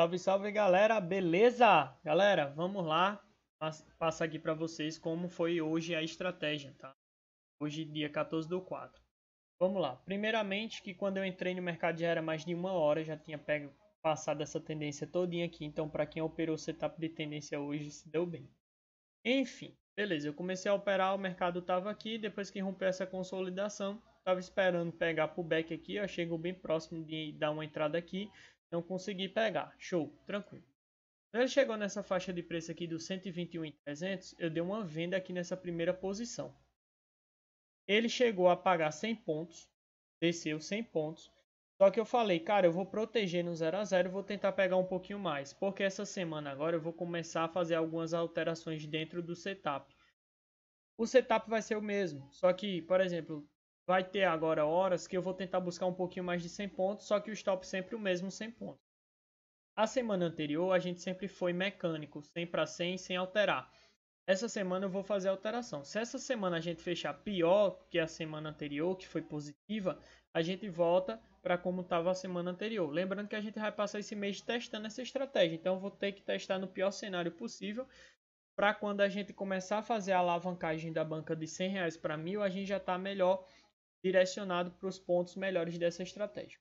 Salve, salve galera, beleza? Galera, vamos lá. passar aqui para vocês como foi hoje a estratégia, tá? Hoje, dia 14 do 4. Vamos lá. Primeiramente, que quando eu entrei no mercado já era mais de uma hora, já tinha pego, passado essa tendência todinha aqui. Então, para quem operou o setup de tendência hoje, se deu bem. Enfim, beleza. Eu comecei a operar, o mercado estava aqui. Depois que rompeu essa consolidação, Tava esperando pegar pro back aqui, eu chego bem próximo de dar uma entrada aqui. Não consegui pegar. Show, tranquilo. Quando ele chegou nessa faixa de preço aqui dos 121.300, eu dei uma venda aqui nessa primeira posição. Ele chegou a pagar 100 pontos, desceu 100 pontos. Só que eu falei, cara, eu vou proteger no 0 a 0, vou tentar pegar um pouquinho mais, porque essa semana agora eu vou começar a fazer algumas alterações dentro do setup. O setup vai ser o mesmo, só que, por exemplo, Vai ter agora horas que eu vou tentar buscar um pouquinho mais de 100 pontos, só que o stop sempre o mesmo 100 pontos. A semana anterior a gente sempre foi mecânico, 100 para 100 sem alterar. Essa semana eu vou fazer a alteração. Se essa semana a gente fechar pior que a semana anterior, que foi positiva, a gente volta para como estava a semana anterior. Lembrando que a gente vai passar esse mês testando essa estratégia. Então eu vou ter que testar no pior cenário possível para quando a gente começar a fazer a alavancagem da banca de 100 reais para mil, a gente já está melhor direcionado para os pontos melhores dessa estratégia.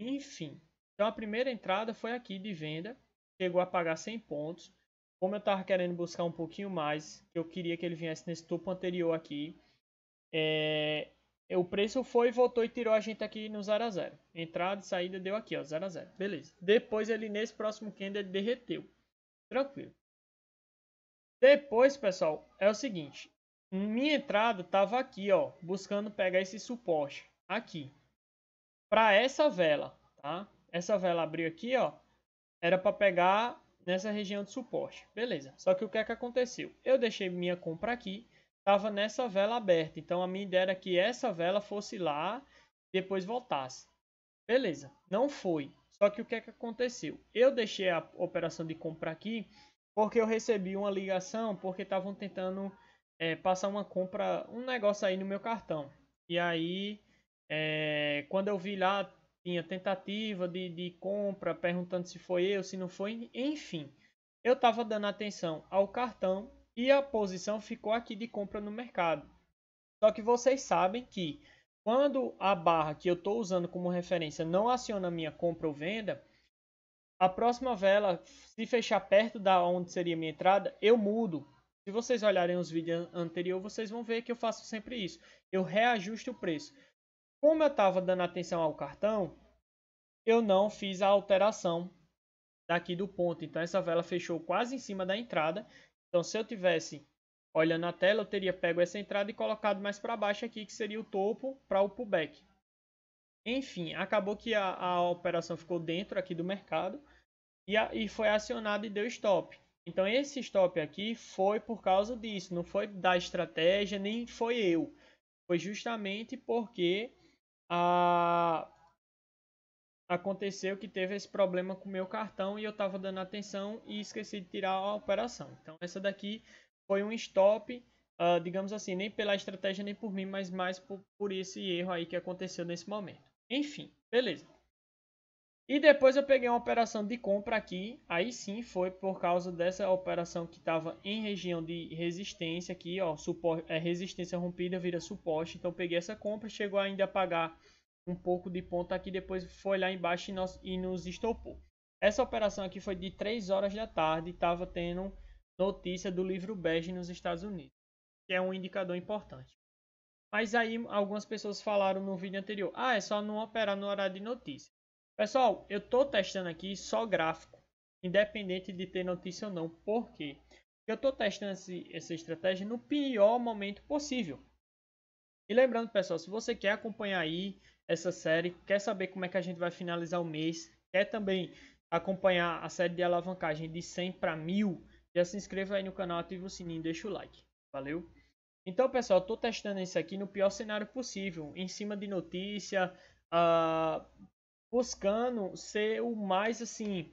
Enfim, então a primeira entrada foi aqui de venda, chegou a pagar 100 pontos. Como eu estava querendo buscar um pouquinho mais, eu queria que ele viesse nesse topo anterior aqui. É... O preço foi, voltou e tirou a gente aqui no 0 a 0 Entrada e saída deu aqui, ó, 0 a 0 Beleza. Depois ele, nesse próximo candle, ele derreteu. Tranquilo. Depois, pessoal, é o seguinte. Minha entrada estava aqui, ó, buscando pegar esse suporte aqui. Para essa vela, tá? Essa vela abriu aqui, ó, era para pegar nessa região de suporte. Beleza. Só que o que é que aconteceu? Eu deixei minha compra aqui, estava nessa vela aberta. Então a minha ideia era que essa vela fosse lá depois voltasse. Beleza. Não foi. Só que o que é que aconteceu? Eu deixei a operação de compra aqui porque eu recebi uma ligação porque estavam tentando é, passar uma compra, um negócio aí no meu cartão. E aí, é, quando eu vi lá, tinha tentativa de, de compra, perguntando se foi eu, se não foi, enfim. Eu estava dando atenção ao cartão e a posição ficou aqui de compra no mercado. Só que vocês sabem que quando a barra que eu estou usando como referência não aciona minha compra ou venda, a próxima vela, se fechar perto da onde seria minha entrada, eu mudo se vocês olharem os vídeos anteriores, vocês vão ver que eu faço sempre isso. Eu reajusto o preço. Como eu estava dando atenção ao cartão, eu não fiz a alteração daqui do ponto. Então essa vela fechou quase em cima da entrada. Então se eu tivesse olhando a tela, eu teria pego essa entrada e colocado mais para baixo aqui, que seria o topo para o pullback. Enfim, acabou que a, a, operação ficou dentro aqui do mercado e, a, e foi acionada e deu stop. Então esse stop aqui foi por causa disso, não foi da estratégia, nem foi eu. Foi justamente porque a... aconteceu que teve esse problema com o meu cartão e eu estava dando atenção e esqueci de tirar a operação. Então essa daqui foi um stop, uh, digamos assim, nem pela estratégia nem por mim, mas mais por, por esse erro aí que aconteceu nesse momento. Enfim, beleza. E depois eu peguei uma operação de compra aqui, aí sim foi por causa dessa operação que estava em região de resistência aqui, ó, suporte, é, resistência rompida vira suporte, então peguei essa compra, chegou ainda a pagar um pouco de ponta aqui, depois foi lá embaixo e, e nos estopou. Essa operação aqui foi de 3 horas da tarde, estava tendo notícia do livro bege nos Estados Unidos, que é um indicador importante. Mas aí algumas pessoas falaram no vídeo anterior, ah, é só não operar no horário de notícia. Pessoal, eu estou testando aqui só gráfico, independente de ter notícia ou não. Por quê? Eu estou testando esse, essa estratégia no pior momento possível. E lembrando, pessoal, se você quer acompanhar aí essa série, quer saber como é que a gente vai finalizar o mês, quer também acompanhar a série de alavancagem de 100 para 1000, já se inscreva aí no canal, ative o sininho e deixa o like. Valeu? Então, pessoal, estou testando isso aqui no pior cenário possível, em cima de notícia, uh, buscando ser o mais assim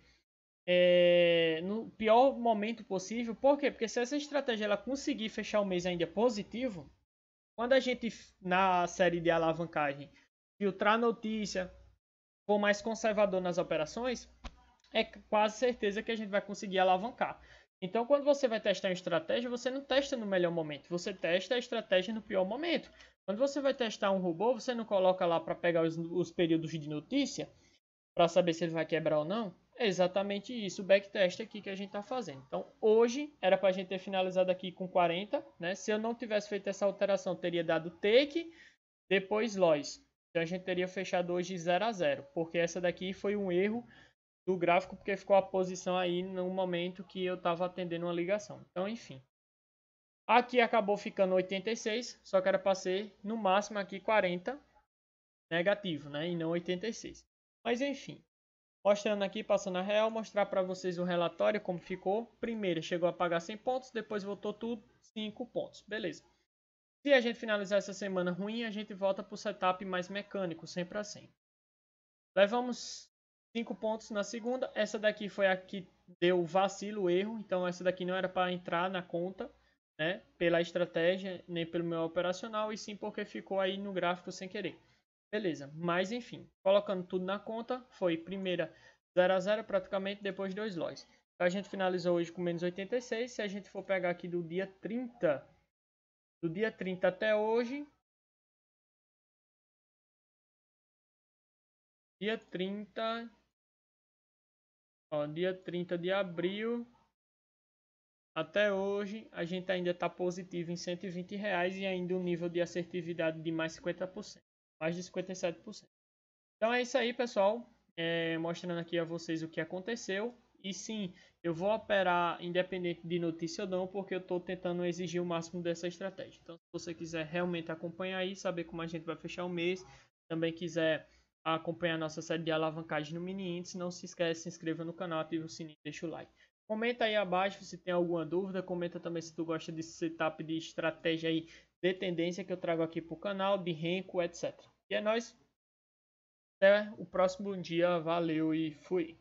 é, no pior momento possível. Por quê? Porque se essa estratégia ela conseguir fechar o mês ainda positivo, quando a gente na série de alavancagem filtrar notícia, for mais conservador nas operações, é quase certeza que a gente vai conseguir alavancar. Então, quando você vai testar uma estratégia, você não testa no melhor momento, você testa a estratégia no pior momento. Quando você vai testar um robô, você não coloca lá para pegar os, os, períodos de notícia para saber se ele vai quebrar ou não? É exatamente isso, o backtest aqui que a gente está fazendo. Então, hoje era para a gente ter finalizado aqui com 40, né? Se eu não tivesse feito essa alteração, teria dado take, depois loss. Então, a gente teria fechado hoje 0 a 0, porque essa daqui foi um erro do gráfico, porque ficou a posição aí no momento que eu estava atendendo uma ligação. Então, enfim. Aqui acabou ficando 86, só que era para ser no máximo aqui 40 negativo, né? E não 86. Mas enfim, mostrando aqui, passando a real, mostrar para vocês o relatório, como ficou. Primeiro chegou a pagar 100 pontos, depois voltou tudo, 5 pontos, beleza. Se a gente finalizar essa semana ruim, a gente volta para o setup mais mecânico, sempre assim. Levamos 5 pontos na segunda, essa daqui foi a que deu vacilo, erro, então essa daqui não era para entrar na conta né, pela estratégia, nem pelo meu operacional, e sim porque ficou aí no gráfico sem querer. Beleza, mas enfim, colocando tudo na conta, foi primeira 0 a 0 praticamente, depois dois loss. a gente finalizou hoje com menos 86, se a gente for pegar aqui do dia 30, do dia 30 até hoje, dia 30, ó, dia 30 de abril, até hoje, a gente ainda está positivo em 120 reais e ainda um nível de assertividade de mais 50%, mais de 57%. Então é isso aí, pessoal. É, mostrando aqui a vocês o que aconteceu. E sim, eu vou operar independente de notícia ou não, porque eu estou tentando exigir o máximo dessa estratégia. Então, se você quiser realmente acompanhar aí, saber como a gente vai fechar o mês, também quiser acompanhar nossa série de alavancagem no mini índice, não se esquece, se inscreva no canal, ative o sininho e deixa o like. Comenta aí abaixo se tem alguma dúvida, comenta também se tu gosta desse setup de estratégia aí de tendência que eu trago aqui para o canal, de renco, etc. E é nóis. Até o próximo dia, valeu e fui!